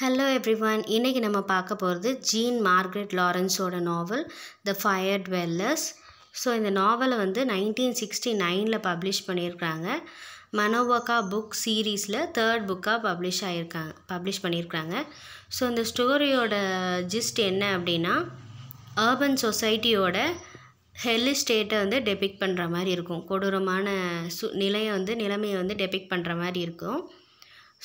Hello everyone இன்றைக்கி நம்ம பார்க்க போகிறது ஜீன் மார்க்ரெட் லாரன்ஸோட நாவல் த ஃபயர் டுவெல்லர்ஸ் ஸோ இந்த நாவலை வந்து நைன்டீன் சிக்ஸ்டி நைனில் பப்ளிஷ் பண்ணியிருக்கிறாங்க மனோவக்கா புக் சீரீஸில் தேர்ட் புக்காக பப்ளிஷ் ஆகியிருக்காங்க பப்ளிஷ் பண்ணியிருக்காங்க ஸோ இந்த ஸ்டோரியோட ஜிஸ்ட் என்ன அப்படின்னா அர்பன் சொசைட்டியோட ஹெல் ஸ்டேட்டை வந்து டெபிக் பண்ணுற மாதிரி இருக்கும் கொடூரமான சு நிலையை வந்து நிலைமையை வந்து டெபிக் பண்ணுற மாதிரி இருக்கும்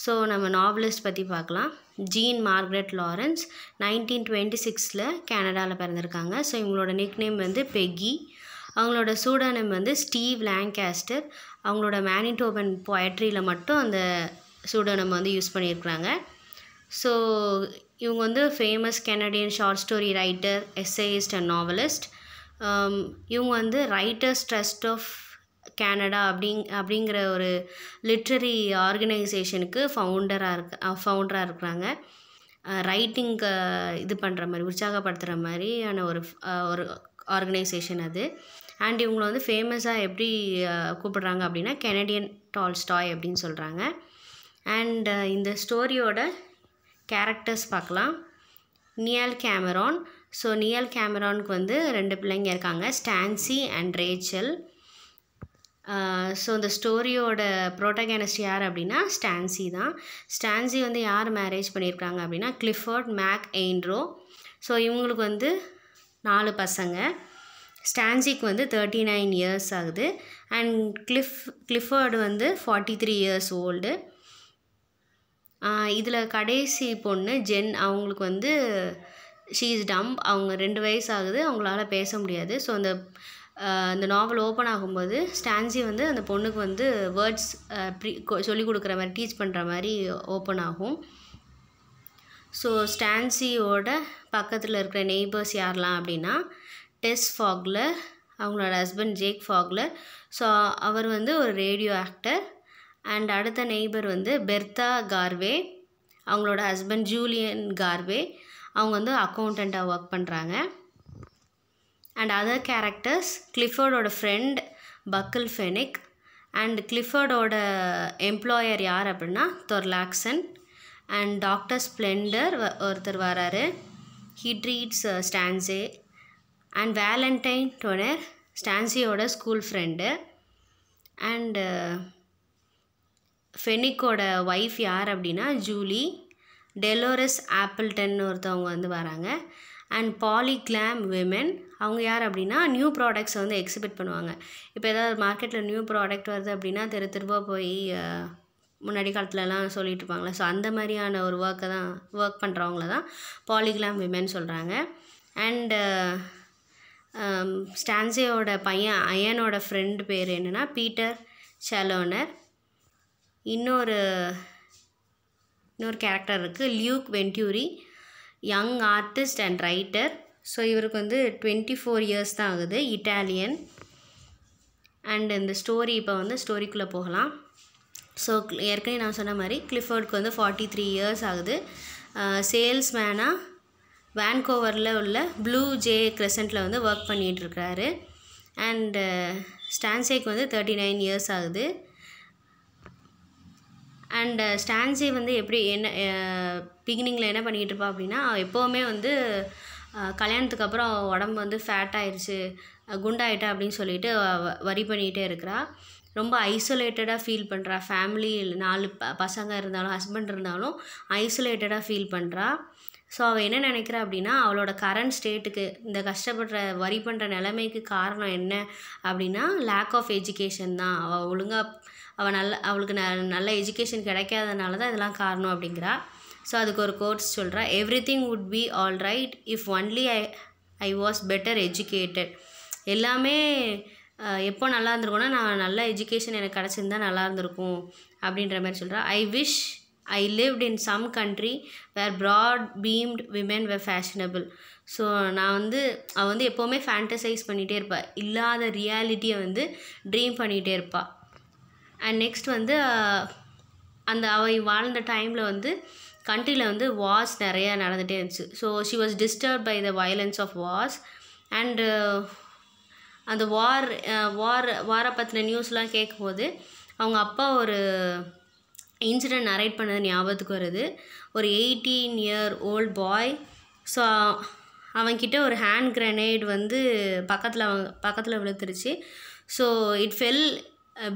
ஸோ நம்ம நாவலிஸ்ட் பற்றி பார்க்கலாம் Jean Margaret Laurence nineteen twenty சிக்ஸில் கனடாவில் பிறந்திருக்காங்க ஸோ இவங்களோட நிக் நேம் வந்து பெக்கி அவங்களோட சூடானம் வந்து ஸ்டீவ் லேங்காஸ்டர் அவங்களோட மேனிடோபன் போயட்ரியில் மட்டும் அந்த சூடானம் வந்து யூஸ் பண்ணியிருக்கிறாங்க ஸோ இவங்க வந்து famous Canadian short story writer essayist and novelist இவங்க வந்து ரைட்டர்ஸ் ட்ரஸ்ட் ஆஃப் கேனடா அப்படிங் அப்படிங்கிற ஒரு லிட்ரரி ஆர்கனைசேஷனுக்கு ஃபவுண்டராக இருக்க ஃபவுண்டராக இருக்கிறாங்க ரைட்டிங்க்கு இது பண்ணுற மாதிரி உற்சாகப்படுத்துகிற மாதிரியான ஒரு ஒரு ஆர்கனைசேஷன் அது அண்ட் இவங்களை வந்து ஃபேமஸாக எப்படி கூப்பிடுறாங்க அப்படின்னா கெனடியன் டால்ஸ்டாய் அப்படின்னு சொல்கிறாங்க அண்ட் இந்த ஸ்டோரியோட கேரக்டர்ஸ் பார்க்கலாம் நியல் கேமரான் ஸோ நியல் கேமரானுக்கு வந்து ரெண்டு பிள்ளைங்க இருக்காங்க ஸ்டான்சி அண்ட் ரேச்சல் ஸோ இந்த ஸ்டோரியோட ப்ரோட்டகானஸ்ட் யார் அப்படின்னா ஸ்டான்சி தான் ஸ்டான்சி வந்து யார் மேரேஜ் பண்ணியிருக்காங்க அப்படின்னா கிளிஃபோர்ட் மேக் எயின்ரோ ஸோ இவங்களுக்கு வந்து நாலு பசங்க ஸ்டான்சிக்கு வந்து தேர்ட்டி நைன் இயர்ஸ் ஆகுது அண்ட் கிளிஃப் கிளிஃபர்டு வந்து ஃபார்ட்டி த்ரீ இயர்ஸ் ஓல்டு இதில் கடைசி பொண்ணு ஜென் அவங்களுக்கு வந்து ஷீ இஸ் டம்ப் அவங்க ரெண்டு வயசு ஆகுது அவங்களால பேச முடியாது ஸோ அந்த அந்த நாவல் ஓப்பன் ஆகும்போது ஸ்டான்சி வந்து அந்த பொண்ணுக்கு வந்து வேர்ட்ஸ் ப்ரீ சொல்லிக் கொடுக்குற மாதிரி டீச் பண்ணுற மாதிரி ஓப்பன் ஆகும் ஸோ ஸ்டான்சியோட பக்கத்தில் இருக்கிற நெய்பர்ஸ் யாரெலாம் அப்படின்னா டெஸ் ஃபாக்லர் அவங்களோட ஹஸ்பண்ட் ஜேக் ஃபாக்லர் ஸோ அவர் வந்து ஒரு ரேடியோ ஆக்டர் அண்ட் அடுத்த நெய்பர் வந்து பெர்தா கார்வே அவங்களோட ஹஸ்பண்ட் ஜூலியன் கார்வே அவங்க வந்து அக்கௌண்டண்ட்டாக ஒர்க் பண்ணுறாங்க அண்ட் அதர் கேரக்டர்ஸ் கிளிஃபோர்டோட ஃப்ரெண்ட் பக்கில் ஃபெனிக் அண்ட் கிளிஃபர்டோட எம்ப்ளாயர் யார் அப்படின்னா தொர்லாக்சன் அண்ட் டாக்டர் ஸ்ப்ளெண்டர் ஒருத்தர் வராரு he treats Stacey and Valentine Tonnerre ஸ்டான்சியோட ஸ்கூல் ஃப்ரெண்டு அண்டு ஃபெனிக்கோட ஒய்ஃப் யார் அப்படின்னா ஜூலி டெலோரஸ் ஆப்பிள்டன் ஒருத்தவங்க வந்து வராங்க அண்ட் பாலிகிளாம் விமென் அவங்க யார் அப்படின்னா நியூ ப்ராடக்ட்ஸை வந்து எக்ஸிபிட் பண்ணுவாங்க இப்போ ஏதாவது மார்க்கெட்டில் நியூ ப்ராடக்ட் வருது அப்படின்னா தெரு திரும்ப போய் முன்னாடி காலத்துலலாம் சொல்லிட்டு இருப்பாங்களே ஸோ அந்த மாதிரியான ஒரு ஒர்க்கை தான் ஒர்க் பண்ணுறவங்கள தான் பாலிகிளாம் விமென் சொல்கிறாங்க அண்டு ஸ்டான்சியோட பையன் அயனோட ஃப்ரெண்டு பேர் என்னென்னா பீட்டர் செலோனர் இன்னொரு இன்னொரு கேரக்டர் இருக்குது Luke Venturi young artist and writer so இவருக்கு வந்து டுவெண்ட்டி ஃபோர் இயர்ஸ் தான் ஆகுது இட்டாலியன் அண்ட் இந்த ஸ்டோரி இப்போ வந்து ஸ்டோரிக்குள்ளே போகலாம் ஸோ ஏற்கனவே நான் சொன்ன மாதிரி கிளிஃபோர்டுக்கு வந்து ஃபார்ட்டி த்ரீ இயர்ஸ் ஆகுது சேல்ஸ்மேனாக வேன்கோவரில் உள்ள ப்ளூ ஜே கிரெசண்ட்டில் வந்து ஒர்க் பண்ணிகிட்ருக்கிறாரு அண்டு ஸ்டான்சேக் வந்து தேர்ட்டி நைன் இயர்ஸ் ஆகுது அண்டு ஸ்டான்சி uh, வந்து எப்படி என்ன பிகினிங்கில் என்ன பண்ணிக்கிட்டு இருப்பா அப்படின்னா எப்போவுமே வந்து கல்யாணத்துக்கு அப்புறம் உடம்பு வந்து ஃபேட் ஆயிடுச்சு குண்டாயிட்டா அப்படின்னு சொல்லிட்டு வரி பண்ணிகிட்டே இருக்கிறா ரொம்ப ஐசோலேட்டடாக ஃபீல் பண்ணுறா ஃபேமிலி நாலு ப பசங்க இருந்தாலும் ஹஸ்பண்ட் இருந்தாலும் ஐசோலேட்டடாக ஃபீல் பண்ணுறா ஸோ அவள் என்ன நினைக்கிறா அப்படின்னா அவளோட கரண்ட் ஸ்டேட்டுக்கு இந்த கஷ்டப்படுற வரி பண்ணுற நிலைமைக்கு காரணம் என்ன அப்படின்னா லேக் ஆஃப் எஜுகேஷன் தான் அவள் ஒழுங்காக அவள் நல்ல அவளுக்கு ந நல்ல எஜுகேஷன் கிடைக்காதனால தான் இதெல்லாம் காரணம் அப்படிங்கிறா ஸோ அதுக்கு ஒரு கோர்ஸ் சொல்கிறா everything would be all right if only I I was better educated எல்லாமே எப்போ நல்லா இருந்திருக்கும்னா நான் நல்ல எஜுகேஷன் எனக்கு கிடச்சிருந்தா நல்லா இருந்திருக்கும் அப்படின்ற மாதிரி சொல்கிறா I wish I lived in some country where broad beamed women were fashionable so நான் வந்து அவள் வந்து எப்போவுமே ஃபேண்டசைஸ் பண்ணிகிட்டே இருப்பாள் இல்லாத ரியாலிட்டியை வந்து ட்ரீம் பண்ணிகிட்டே இருப்பாள் அண்ட் நெக்ஸ்ட் வந்து அந்த அவள் வாழ்ந்த டைமில் வந்து கண்ட்ரியில் வந்து வார்ஸ் நிறையா நடந்துகிட்டே இருந்துச்சு so she was disturb by the violence of wars and அந்த வார் வார் வாரை பற்றின நியூஸ்லாம் கேட்கும்போது அவங்க அப்பா ஒரு இன்சிடெண்ட் நரேட் பண்ணது ஞாபகத்துக்கு வருது ஒரு eighteen year old boy so அவன்கிட்ட ஒரு ஹேண்ட் கிரனேட் வந்து பக்கத்தில் பக்கத்தில் விழுத்துருச்சு so it fell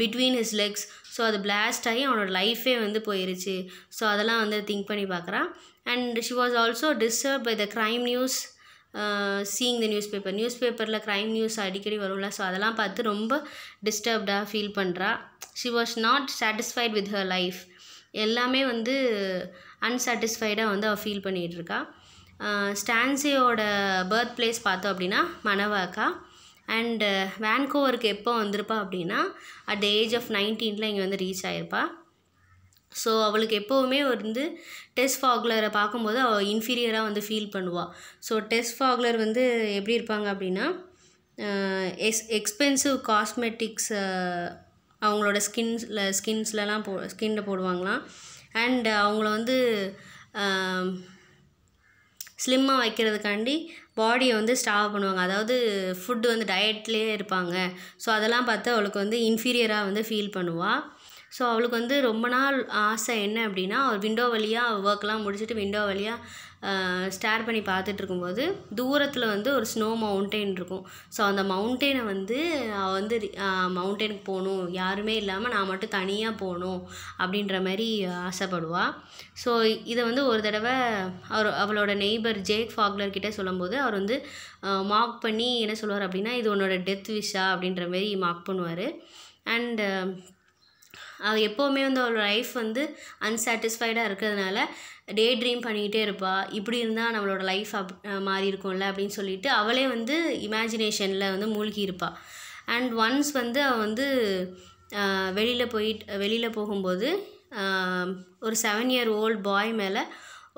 between his legs so அது பிளாஸ்ட் ஆகி அவனோட லைஃபே வந்து போயிருச்சு ஸோ அதெல்லாம் வந்து திங்க் பண்ணி பார்க்குறான் and she was also disturb by the crime news seeing the news paper news பேப்பரில் க்ரைம் நியூஸ் அடிக்கடி வரும்ல ஸோ அதெல்லாம் பார்த்து ரொம்ப டிஸ்டர்ப்டாக ஃபீல் பண்ணுறா she was not satisfied with her life எல்லாமே வந்து அன்சாட்டிஸ்ஃபைடாக வந்து அவள் ஃபீல் பண்ணிகிட்ருக்கா ஸ்டான்சியோட பர்த் பிளேஸ் பார்த்தோம் அப்படின்னா மணவாக்கா அண்டு வேன்கோவருக்கு எப்போ வந்திருப்பா அப்படின்னா அட் த ஏஜ் ஆஃப் நைன்டீனில் இங்கே வந்து ரீச் ஆகிருப்பா ஸோ அவளுக்கு எப்போவுமே வந்து டெஸ்ட் ஃபாக்லரை பார்க்கும்போது அவள் இன்ஃபீரியராக வந்து ஃபீல் பண்ணுவாள் ஸோ டெஸ்ட் ஃபாக்லர் வந்து எப்படி இருப்பாங்க அப்படின்னா எஸ் எக்ஸ்பென்சிவ் காஸ்மெட்டிக்ஸை அவங்களோட ஸ்கின்ஸில் ஸ்கின்ஸ்லலாம் போ ஸ்கின்னில் போடுவாங்களாம் அண்ட் அவங்கள வந்து ஸ்லிம்மாக வைக்கிறதுக்காண்டி பாடியை வந்து ஸ்டாவ் பண்ணுவாங்க அதாவது ஃபுட்டு வந்து டயட்லேயே இருப்பாங்க ஸோ அதெல்லாம் பார்த்து அவளுக்கு வந்து இன்ஃபீரியராக வந்து ஃபீல் பண்ணுவாள் ஸோ அவளுக்கு வந்து ரொம்ப நாள் ஆசை என்ன அப்படின்னா அவர் விண்டோ வழியாக ஒர்க்லாம் முடிச்சுட்டு விண்டோ வழியாக ஸ்டேர் பண்ணி பார்த்துட்டு இருக்கும்போது தூரத்தில் வந்து ஒரு ஸ்னோ மவுண்டெயின் இருக்கும் ஸோ அந்த மவுண்டெயினை வந்து அவள் வந்து மவுண்டெயினுக்கு போகணும் யாருமே இல்லாமல் நான் மட்டும் தனியாக போகணும் அப்படின்ற மாதிரி ஆசைப்படுவாள் ஸோ இதை வந்து ஒரு தடவை அவர் அவளோட நெய்பர் ஜேக் ஃபாக்லர் கிட்டே சொல்லும்போது அவர் வந்து மார்க் பண்ணி என்ன சொல்லுவார் அப்படின்னா இது உன்னோட டெத் விஷா அப்படின்ற மாதிரி மார்க் பண்ணுவார் அண்டு அவள் எப்போவுமே வந்து அவளோட லைஃப் வந்து அன்சாட்டிஸ்ஃபைடாக இருக்கிறதுனால டே ட்ரீம் பண்ணிக்கிட்டே இருப்பாள் இப்படி இருந்தால் நம்மளோட லைஃப் அப் மாறி இருக்கும்ல அப்படின்னு சொல்லிட்டு அவளே வந்து இமேஜினேஷனில் வந்து மூழ்கி இருப்பாள் அண்ட் ஒன்ஸ் வந்து அவள் வந்து வெளியில் போயிட்டு வெளியில் போகும்போது ஒரு செவன் இயர் ஓல்டு பாய் மேலே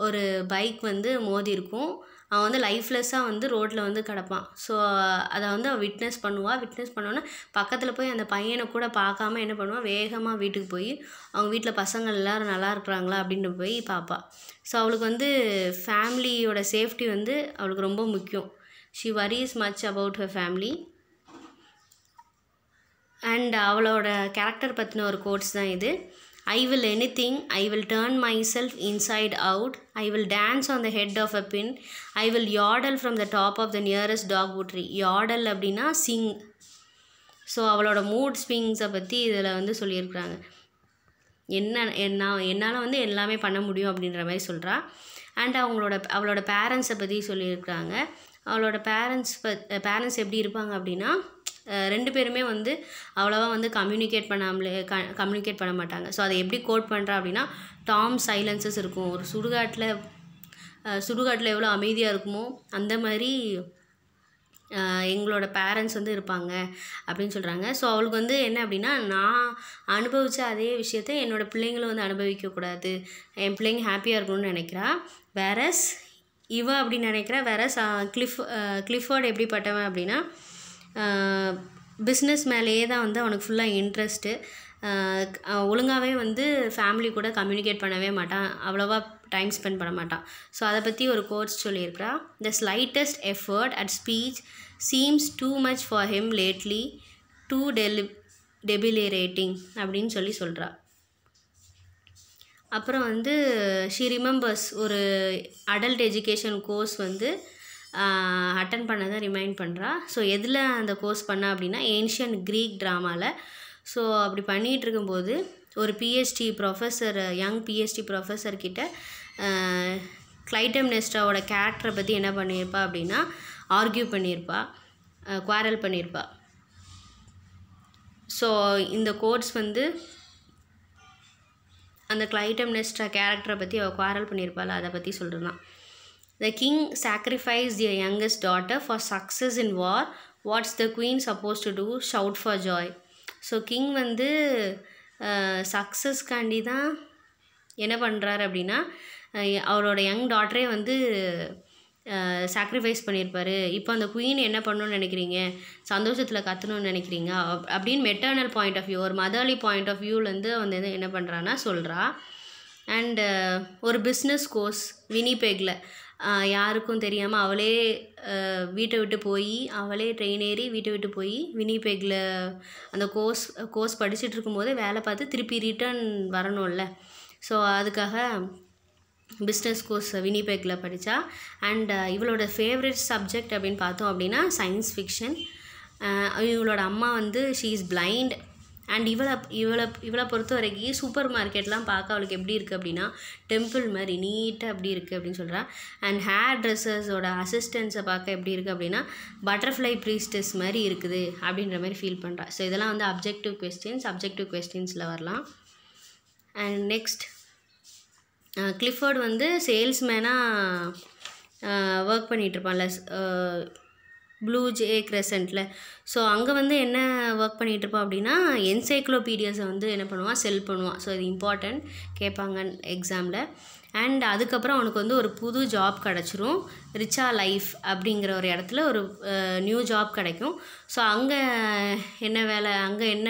ஒரு பைக் வந்து மோதி இருக்கும் அவன் வந்து லைஃப்லெஸ்ஸாக வந்து ரோட்டில் வந்து கிடப்பான் ஸோ அதை வந்து அவள் விட்னஸ் பண்ணுவாள் விட்னஸ் பண்ணோன்னே பக்கத்தில் போய் அந்த பையனை கூட பார்க்காம என்ன பண்ணுவாள் வேகமாக வீட்டுக்கு போய் அவங்க வீட்டில் பசங்கள் எல்லோரும் நல்லா இருக்கிறாங்களா அப்படின்னு போய் பார்ப்பாள் ஸோ அவளுக்கு வந்து ஃபேமிலியோட சேஃப்டி வந்து அவளுக்கு ரொம்ப முக்கியம் she worries much about her family and அவளோட கேரக்டர் பற்றின ஒரு கோட்ஸ் தான் இது I I will anything, I will turn myself inside out, I will dance on the head of a pin, I will yodel from the top of the nearest dog tree. Yodel அப்படின்னா sing so அவளோட mood ஸ்விங்ஸை பற்றி இதில் வந்து சொல்லியிருக்கிறாங்க என்ன என்ன என்னால் வந்து எல்லாமே பண்ண முடியும் அப்படின்ற மாதிரி சொல்கிறா அண்ட் அவங்களோட அவளோட பேரண்ட்ஸை பற்றி சொல்லியிருக்கிறாங்க அவளோட பேரண்ட்ஸ் ப பேரண்ட்ஸ் எப்படி இருப்பாங்க அப்படின்னா ரெண்டு பேருமே வந்து அவ்வளோவா வந்து கம்யூனிகேட் பண்ணாமலே க கம்யூனிகேட் பண்ண மாட்டாங்க ஸோ அதை எப்படி கோட் பண்ணுறா அப்படின்னா டாம் சைலன்சஸ் இருக்கும் ஒரு சுடுகாட்டில் சுடுகாட்டில் எவ்வளோ அமைதியாக இருக்குமோ அந்த மாதிரி எங்களோட பேரண்ட்ஸ் வந்து இருப்பாங்க அப்படின்னு சொல்கிறாங்க ஸோ அவளுக்கு வந்து என்ன அப்படின்னா நான் அனுபவித்த அதே விஷயத்த என்னோடய பிள்ளைங்களும் வந்து அனுபவிக்கக்கூடாது என் பிள்ளைங்க ஹாப்பியாக இருக்கணும்னு நினைக்கிறா வேறஸ் இவ அப்படி நினைக்கிறா வேறஸ் கிளிஃப் கிளிஃபர்டு எப்படிப்பட்டவன் அப்படின்னா பிஸ்னஸ் மேலேயே தான் வந்து அவனுக்கு ஃபுல்லாக இன்ட்ரெஸ்ட்டு ஒழுங்காகவே வந்து ஃபேமிலி கூட கம்யூனிகேட் பண்ணவே மாட்டான் அவ்வளோவா டைம் ஸ்பெண்ட் பண்ண மாட்டான் ஸோ அதை பற்றி ஒரு கோர்ஸ் சொல்லியிருக்கிறா the slightest effort at speech seems too much for him lately too deli debilitating அப்படின்னு சொல்லி சொல்கிறா அப்புறம் வந்து ஷீ ரிமெம்பர்ஸ் ஒரு அடல்ட் எஜுகேஷன் கோர்ஸ் வந்து அட்டன் பண்ணதை ரிமைண்ட் பண்ணுறா ஸோ எதில் அந்த கோர்ஸ் பண்ணா அப்படின்னா ஏன்ஷியன் க்ரீக் ட்ராமாவில் ஸோ அப்படி பண்ணிகிட்டு இருக்கும்போது ஒரு பிஹெச்டி ப்ரொஃபஸர் யங் பிஹெச்டி ப்ரொஃபஸர்கிட்ட கிளைட்டம் நெஸ்டாவோட கேரக்டரை பற்றி என்ன பண்ணியிருப்பா அப்படின்னா ஆர்கியூ பண்ணியிருப்பா குவாரல் பண்ணியிருப்பா ஸோ இந்த கோர்ஸ் வந்து அந்த கிளைட்டம் நெஸ்டா கேரக்டரை பற்றி அவள் குவாரல் பண்ணியிருப்பாள் அதை பற்றி சொல்கிறான் The king sacrificed their youngest daughter for success in war. What's the queen supposed to do? Shout for joy. So king வந்து சக்ஸஸ்க்காண்டி uh, தான் என்ன பண்ணுறாரு அப்படின்னா அவரோட யங் டாட்டரே வந்து சாக்ரிஃபைஸ் பண்ணியிருப்பார் இப்போ அந்த குயின் என்ன பண்ணணும்னு நினைக்கிறீங்க சந்தோஷத்தில் கற்றுணும்னு நினைக்கிறீங்க அப் அப்படின்னு மெட்டர்னல் பாயிண்ட் ஆஃப் வியூ ஒரு மதர்லி பாயிண்ட் ஆஃப் வியூலேருந்து வந்து என்ன பண்ணுறான்னா சொல்கிறா அண்டு ஒரு பிஸ்னஸ் கோர்ஸ் வினிபேக்கில் யாருக்கும் தெரியாமல் அவளே வீட்டை விட்டு போய் அவளே ட்ரெயின் ஏறி வீட்டை விட்டு போய் வினிபேக்கில் அந்த கோர்ஸ் கோர்ஸ் படிச்சுட்ருக்கும் போதே வேலை பார்த்து திருப்பி ரிட்டர்ன் வரணும்ல ஸோ அதுக்காக பிஸ்னஸ் கோர்ஸ் வினிபேக்கில் படித்தா அண்ட் இவளோட ஃபேவரட் சப்ஜெக்ட் அப்படின்னு பார்த்தோம் அப்படின்னா சயின்ஸ் ஃபிக்ஷன் இவளோட அம்மா வந்து ஷீ இஸ் பிளைண்ட் அண்ட் இவளை இவளை இவளை பொறுத்த வரைக்கும் சூப்பர் மார்க்கெட்லாம் பார்க்க அவளுக்கு எப்படி இருக்குது அப்படின்னா டெம்பிள் மாதிரி நீட்டாக அப்படி இருக்குது அப்படின்னு சொல்கிறா அண்ட் ஹேர் ட்ரெஸ்ஸஸோட அசிஸ்டன்ஸை பார்க்க எப்படி இருக்குது அப்படின்னா பட்டர்ஃப்ளை ப்ரீஸ்டஸ் மாதிரி இருக்குது அப்படின்ற மாதிரி ஃபீல் பண்ணுறா ஸோ இதெல்லாம் வந்து அப்ஜெக்டிவ் கொஸ்டின்ஸ் அப்ஜெக்டிவ் கொஸ்டின்ஸில் வரலாம் அண்ட் நெக்ஸ்ட் கிளிஃபர்டு வந்து சேல்ஸ்மேனாக ஒர்க் பண்ணிகிட்ருப்பான்ல ப்ளூ ஜே கிரெசண்ட்டில் ஸோ அங்கே வந்து என்ன ஒர்க் பண்ணிகிட்டு அப்படின்னா என்சைக்ளோபீடியாஸை வந்து என்ன பண்ணுவான் செல் பண்ணுவான் ஸோ இது இம்பார்ட்டன்ட் கேட்பாங்க எக்ஸாமில் அண்ட் அதுக்கப்புறம் அவனுக்கு வந்து ஒரு புது ஜாப் கிடச்சிரும் ரிச்சா லைஃப் அப்படிங்கிற ஒரு இடத்துல ஒரு நியூ ஜாப் கிடைக்கும் ஸோ அங்கே என்ன வேலை அங்கே என்ன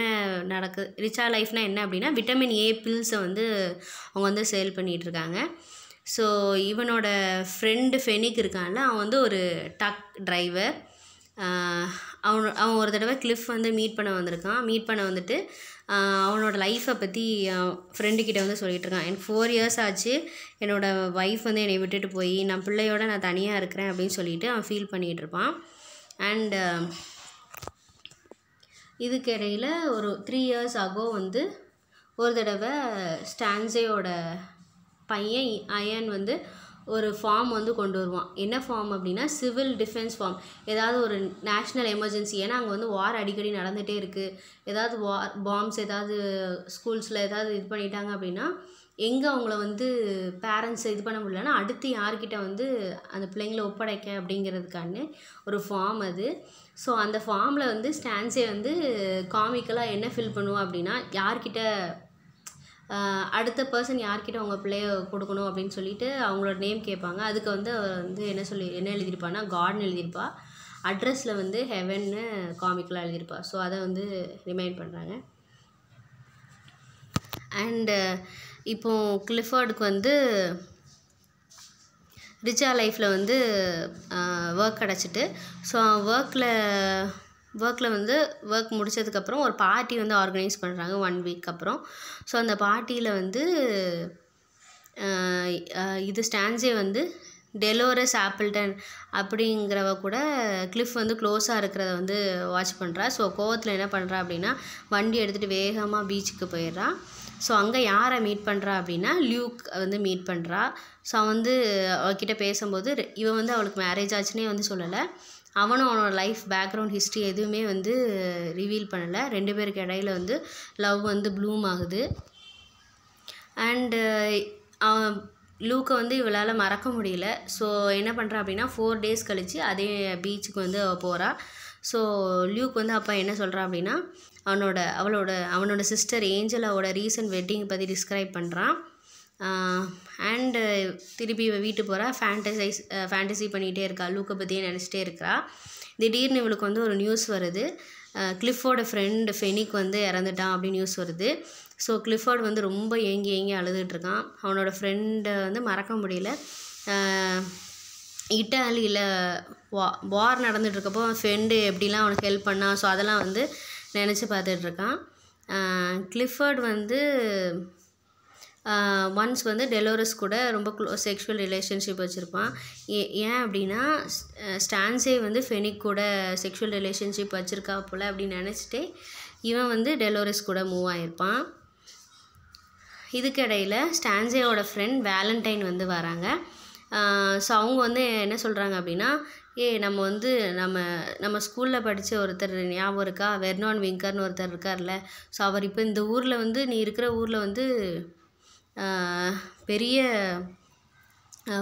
நடக்குது ரிச்சா லைஃப்னால் என்ன அப்படின்னா விட்டமின் ஏ பில்ஸை வந்து அவங்க வந்து சேல் பண்ணிகிட்ருக்காங்க ஸோ இவனோட ஃப்ரெண்டு ஃபெனிக் இருக்கான்ல அவன் வந்து ஒரு டக் டிரைவர் அவன் அவன் ஒரு தடவை கிளிஃப் வந்து மீட் பண்ண வந்திருக்கான் மீட் பண்ண வந்துட்டு அவனோட லைஃப்பை பற்றி ஃப்ரெண்டுக்கிட்ட வந்து சொல்லிகிட்ருக்கான் எனக்கு ஃபோர் இயர்ஸ் ஆச்சு என்னோடய ஒய்ஃப் வந்து என்னை விட்டுட்டு போய் நான் பிள்ளையோட நான் தனியாக இருக்கிறேன் அப்படின்னு சொல்லிட்டு அவன் ஃபீல் பண்ணிகிட்டு இருப்பான் அண்டு இதுக்கிடையில் ஒரு த்ரீ இயர்ஸ் ஆகோ வந்து ஒரு தடவை ஸ்டான்சேயோட பையன் அயன் வந்து ஒரு ஃபார்ம் வந்து கொண்டு வருவான் என்ன ஃபார்ம் அப்படின்னா சிவில் டிஃபென்ஸ் ஃபார்ம் ஏதாவது ஒரு நேஷ்னல் எமர்ஜென்சி ஏன்னா அங்கே வந்து வார் அடிக்கடி நடந்துகிட்டே இருக்குது ஏதாவது வார் பாம்ஸ் ஏதாவது ஸ்கூல்ஸில் ஏதாவது இது பண்ணிட்டாங்க அப்படின்னா எங்கே அவங்கள வந்து பேரண்ட்ஸ் இது பண்ண முடியலன்னா அடுத்து யார்கிட்ட வந்து அந்த பிள்ளைங்களை ஒப்படைக்க அப்படிங்கிறதுக்கான ஒரு ஃபார்ம் அது ஸோ அந்த ஃபார்மில் வந்து ஸ்டான்ஸே வந்து காமிக்கலாக என்ன ஃபில் பண்ணுவோம் அப்படின்னா யார்கிட்ட அடுத்த பர்சன் யார்கிட்ட உங்கள் பிள்ளைய கொடுக்கணும் அப்படின்னு சொல்லிட்டு அவங்களோட நேம் கேட்பாங்க அதுக்கு வந்து அவர் வந்து என்ன சொல்லி என்ன எழுதியிருப்பான்னா காட்னு எழுதியிருப்பா அட்ரஸில் வந்து ஹெவன்னு காமிக்கெலாம் எழுதியிருப்பா ஸோ அதை வந்து ரிமைண்ட் பண்ணுறாங்க அண்டு இப்போது கிளிஃபர்டுக்கு வந்து ரிச்சா லைஃப்பில் வந்து ஒர்க் கிடச்சிட்டு ஸோ ஒர்க்கில் ஒர்க்கில் வந்து ஒர்க் முடித்ததுக்கப்புறம் ஒரு பார்ட்டி வந்து ஆர்கனைஸ் பண்ணுறாங்க ஒன் வீக் அப்புறம் ஸோ அந்த பார்ட்டியில் வந்து இது ஸ்டான்ஸே வந்து டெலோரஸ் ஆப்பிள்டன் அப்படிங்கிறவ கூட கிளிஃப் வந்து க்ளோஸாக இருக்கிறத வந்து வாட்ச் பண்ணுறா ஸோ கோவத்தில் என்ன பண்ணுறா அப்படின்னா வண்டி எடுத்துகிட்டு வேகமாக பீச்சுக்கு போயிடுறா ஸோ அங்கே யாரை மீட் பண்ணுறா அப்படின்னா லியூக் வந்து மீட் பண்ணுறா ஸோ அவன் வந்து அவகிட்ட பேசும்போது இவன் வந்து அவளுக்கு மேரேஜ் ஆச்சுன்னே வந்து சொல்லலை அவனும் அவனோட லைஃப் பேக்ரவுண்ட் ஹிஸ்ட்ரி எதுவுமே வந்து ரிவீல் பண்ணலை ரெண்டு பேருக்கு இடையில வந்து லவ் வந்து ப்ளூம் ஆகுது அண்டு லூக்கை வந்து இவளால் மறக்க முடியல ஸோ என்ன பண்ணுறா அப்படின்னா ஃபோர் டேஸ் கழித்து அதே பீச்சுக்கு வந்து அவள் போகிறாள் ஸோ லியூக் வந்து அப்போ என்ன சொல்கிறா அப்படின்னா அவனோட அவளோட அவனோட சிஸ்டர் ஏஞ்சலாவோட ரீசன்ட் வெட்டிங் பற்றி டிஸ்கிரைப் பண்ணுறான் அண்டு திருப்பி இவள் வீட்டுக்கு போகிறா ஃபேண்டசைஸ் ஃபேண்டசி பண்ணிகிட்டே இருக்கா லூக்கை பற்றியே நினச்சிட்டே இருக்கிறா திடீர்னு இவளுக்கு வந்து ஒரு நியூஸ் வருது கிளிஃபோட ஃப்ரெண்டு ஃபெனிக் வந்து இறந்துட்டான் அப்படின்னு நியூஸ் வருது ஸோ கிளிஃபோர்டு வந்து ரொம்ப ஏங்கி ஏங்கி அழுதுகிட்ருக்கான் அவனோட ஃப்ரெண்டை வந்து மறக்க முடியல இட்டாலியில் வா வார் நடந்துகிட்ருக்கப்போ அவன் ஃப்ரெண்டு எப்படிலாம் அவனுக்கு ஹெல்ப் பண்ணான் ஸோ அதெல்லாம் வந்து நினச்சி பார்த்துட்ருக்கான் கிளிஃபர்ட் வந்து ஒன்ஸ் வந்து டெலோரஸ் கூட ரொம்ப க்ளோ செக்ஷுவல் ரிலேஷன்ஷிப் வச்சுருப்பான் ஏ ஏன் அப்படின்னா ஸ்டான்ஸே வந்து ஃபெனிக் கூட செக்ஷுவல் ரிலேஷன்ஷிப் வச்சுருக்கா போல் அப்படின்னு நினச்சிட்டு இவன் வந்து டெலோரஸ் கூட மூவ் ஆகிருப்பான் இதுக்கிடையில் ஸ்டான்ஸேயோட ஃப்ரெண்ட் வேலண்டைன் வந்து வராங்க ஸோ அவங்க வந்து என்ன சொல்கிறாங்க அப்படின்னா ஏ நம்ம வந்து நம்ம நம்ம ஸ்கூலில் படித்த ஒருத்தர் ஞாபகம் இருக்கா வெர்னான் விங்கர்னு ஒருத்தர் இருக்கார்ல ஸோ அவர் இப்போ இந்த ஊரில் வந்து நீ இருக்கிற ஊரில் வந்து பெரிய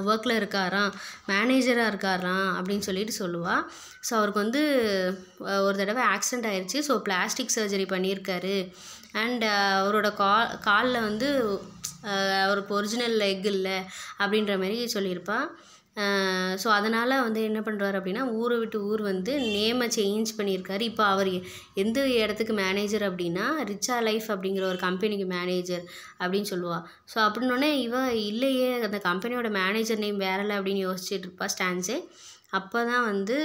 ஒர்க்கில் இருக்காராம் மேனேஜராக இருக்காராம் அப்படின்னு சொல்லிட்டு சொல்லுவாள் ஸோ அவருக்கு வந்து ஒரு தடவை ஆக்சிடெண்ட் ஆயிடுச்சு ஸோ பிளாஸ்டிக் சர்ஜரி பண்ணியிருக்காரு அண்ட் அவரோட கா காலில் வந்து அவருக்கு ஒரிஜினல் லெக் இல்லை அப்படின்ற மாதிரி சொல்லியிருப்பாள் ஸோ அதனால் வந்து என்ன பண்ணுறாரு அப்படின்னா ஊரை விட்டு ஊர் வந்து நேமை சேஞ்ச் பண்ணியிருக்காரு இப்போ அவர் எந்த இடத்துக்கு மேனேஜர் அப்படின்னா ரிச்சா லைஃப் அப்படிங்கிற ஒரு கம்பெனிக்கு மேனேஜர் அப்படின்னு சொல்லுவாள் ஸோ அப்படின்னோடனே இவ இல்லையே அந்த கம்பெனியோட மேனேஜர் நேம் வேறல அப்படின்னு யோசிச்சுட்டு இருப்பா ஸ்டான்ஸே அப்போ தான் வந்து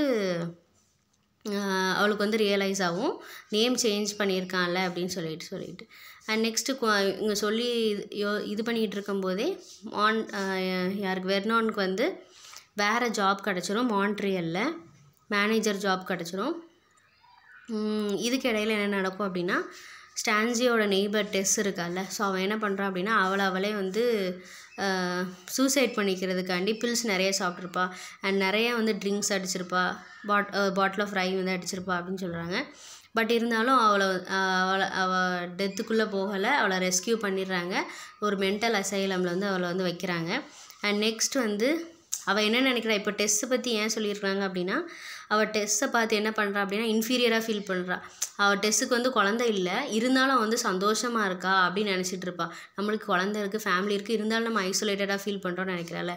அவளுக்கு வந்து ரியலைஸ் ஆகும் நேம் சேஞ்ச் பண்ணியிருக்கான்ல அப்படின்னு சொல்லிட்டு சொல்லிட்டு அண்ட் நெக்ஸ்ட்டு இங்கே சொல்லி யோ இது பண்ணிகிட்டு இருக்கும்போதே ஆன் யாருக்கு வெர்னானுக்கு வந்து வேறு ஜாப் கிடச்சிரும் மான்ட்ரியலில் மேனேஜர் ஜாப் கிடச்சிரும் இதுக்கு இடையில் என்ன நடக்கும் அப்படின்னா ஸ்டான்ஜியோட நெய்பர் டெஸ் இருக்கால ஸோ அவன் என்ன பண்ணுறான் அப்படின்னா அவளை அவளே வந்து சூசைட் பண்ணிக்கிறதுக்காண்டி பில்ஸ் நிறைய சாப்பிட்ருப்பா அண்ட் நிறைய வந்து ட்ரிங்க்ஸ் அடிச்சிருப்பா பாட் பாட்டில் ஆஃப் ரை வந்து அடிச்சிருப்பா அப்படின்னு சொல்கிறாங்க பட் இருந்தாலும் அவளை அவளை அவள் டெத்துக்குள்ளே போகலை அவளை ரெஸ்கியூ பண்ணிடுறாங்க ஒரு மென்டல் அசைலமில் வந்து அவளை வந்து வைக்கிறாங்க அண்ட் நெக்ஸ்ட் வந்து அவள் என்ன நினைக்கிறா இப்போ டெஸ்ட்டை பற்றி ஏன் சொல்லியிருக்காங்க அப்படின்னா அவள் டெஸ்ட்டை பார்த்து என்ன பண்ணுறா அப்படின்னா இன்ஃபீரியராக ஃபீல் பண்ணுறா அவள் டெஸ்ட்டுக்கு வந்து குழந்த இல்லை இருந்தாலும் வந்து சந்தோஷமாக இருக்கா அப்படின்னு நினச்சிட்டு இருப்பாள் நம்மளுக்கு குழந்த இருக்குது ஃபேமிலி இருக்குது இருந்தாலும் நம்ம ஐசோலேட்டடாக ஃபீல் பண்ணுறோம்னு நினைக்கிறாள்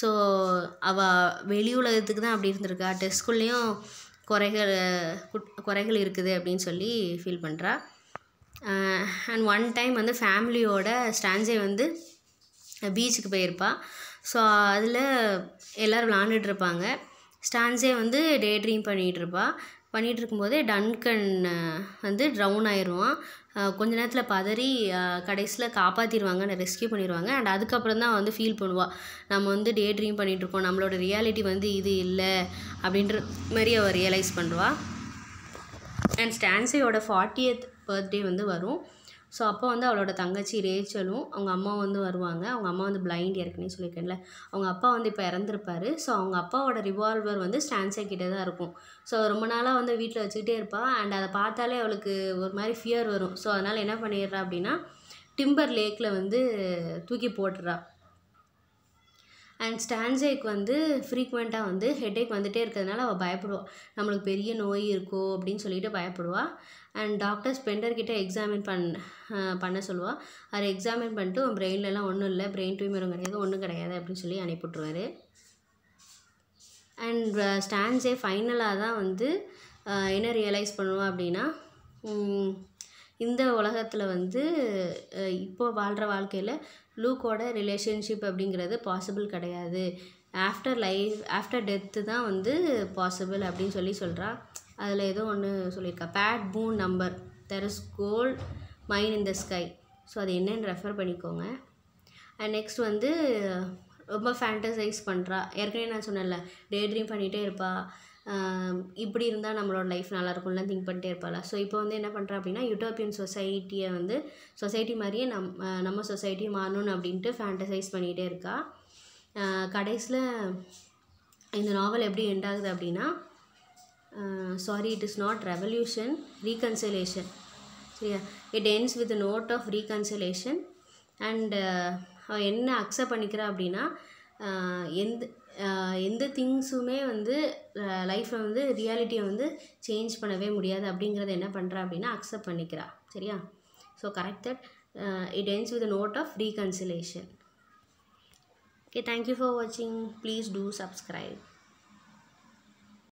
ஸோ அவள் வெளி உலகத்துக்கு தான் அப்படி இருந்திருக்கா டெஸ்ட்குள்ளேயும் குறைகள் குறைகள் இருக்குது அப்படின்னு சொல்லி ஃபீல் பண்ணுறா அண்ட் ஒன் டைம் வந்து ஃபேமிலியோட ஸ்டான்ஸே வந்து பீச்சுக்கு போயிருப்பாள் ஸோ அதில் எல்லோரும் விளாண்டுட்ருப்பாங்க ஸ்டான்ஸே வந்து டே ட்ரீம் பண்ணிகிட்ருப்பா இருக்கும்போதே டன்கன் வந்து ட்ரவுன் ஆயிடுவான் கொஞ்ச நேரத்தில் பதறி கடைசியில் காப்பாற்றிடுவாங்க ரெஸ்கியூ பண்ணிடுவாங்க அண்ட் அதுக்கப்புறம் தான் வந்து ஃபீல் பண்ணுவாள் நம்ம வந்து டே ட்ரீம் பண்ணிகிட்ருக்கோம் நம்மளோட ரியாலிட்டி வந்து இது இல்லை அப்படின்ற மாதிரி அவள் ரியலைஸ் பண்ணுவாள் அண்ட் ஸ்டான்ஸியோட ஃபார்ட்டியத் பர்த்டே வந்து வரும் ஸோ அப்போ வந்து அவளோட தங்கச்சி ரேச்சலும் அவங்க அம்மா வந்து வருவாங்க அவங்க அம்மா வந்து பிளைண்ட் ஏற்கனவே சொல்லியிருக்கேன்ல அவங்க அப்பா வந்து இப்போ இறந்துருப்பார் ஸோ அவங்க அப்பாவோட ரிவால்வர் வந்து ஸ்டான்ஸே கிட்டே தான் இருக்கும் ஸோ ரொம்ப நாளாக வந்து வீட்டில் வச்சுக்கிட்டே இருப்பாள் அண்ட் அதை பார்த்தாலே அவளுக்கு ஒரு மாதிரி ஃபியர் வரும் ஸோ அதனால் என்ன பண்ணிடுறா அப்படின்னா டிம்பர் லேக்கில் வந்து தூக்கி போட்டுறா அண்ட் ஸ்டான்சேக்கு வந்து ஃப்ரீக்வெண்ட்டாக வந்து ஹெட்டேக் வந்துகிட்டே இருக்கிறதுனால அவள் பயப்படுவாள் நம்மளுக்கு பெரிய நோய் இருக்கோ அப்படின்னு சொல்லிட்டு பயப்படுவாள் அண்ட் டாக்டர் கிட்டே எக்ஸாமின் பண் பண்ண சொல்லுவாள் அவர் எக்ஸாமின் பண்ணிட்டு உன் பிரெயின்லலாம் ஒன்றும் இல்லை பிரெயின் டியூமரும் கிடையாது ஒன்றும் கிடையாது அப்படின்னு சொல்லி அனுப்பிவிட்ருவார் அண்ட் ஸ்டான்ஸே ஃபைனலாக தான் வந்து என்ன ரியலைஸ் பண்ணுவோம் அப்படின்னா இந்த உலகத்தில் வந்து இப்போ வாழ்கிற வாழ்க்கையில் லூக்கோட ரிலேஷன்ஷிப் அப்படிங்கிறது பாசிபிள் கிடையாது ஆஃப்டர் லைஃப் ஆஃப்டர் டெத்து தான் வந்து பாசிபிள் அப்படின்னு சொல்லி சொல்கிறா அதில் ஏதோ ஒன்று சொல்லியிருக்கா Pat Boone number there is gold mine in the sky so அது என்னென்னு ரெஃபர் பண்ணிக்கோங்க அண்ட் நெக்ஸ்ட் வந்து ரொம்ப ஃபேண்டசைஸ் பண்ணுறா ஏற்கனவே நான் சொன்னேன்ல டே ட்ரீம் பண்ணிகிட்டே இருப்பாள் இப்படி இருந்தால் நம்மளோட லைஃப் நல்லாயிருக்கும்லாம் திங்க் பண்ணிட்டே இருப்பாள் ஸோ இப்போ வந்து என்ன பண்ணுறா அப்படின்னா யூட்டோப்பியன் சொசைட்டியை வந்து சொசைட்டி மாதிரியே நம் நம்ம சொசைட்டியை மாறணும் அப்படின்ட்டு ஃபேண்டசைஸ் பண்ணிகிட்டே இருக்கா கடைசியில் இந்த நாவல் எப்படி எண்ட் ஆகுது அப்படின்னா sorry it is not revolution reconciliation சரியா it ends with note of reconciliation and அவள் என்ன அக்செப்ட் பண்ணிக்கிறா அப்படின்னா uh, எந்த uh, எந்த திங்ஸுமே வந்து uh, லைஃப்பை வந்து ரியாலிட்டியை வந்து சேஞ்ச் பண்ணவே முடியாது அப்படிங்கிறத என்ன பண்ணுறா அப்படின்னா அக்செப்ட் பண்ணிக்கிறா சரியா so corrected it ends with note of reconciliation okay thank you for வாட்சிங் ப்ளீஸ் டூ சப்ஸ்கிரைப்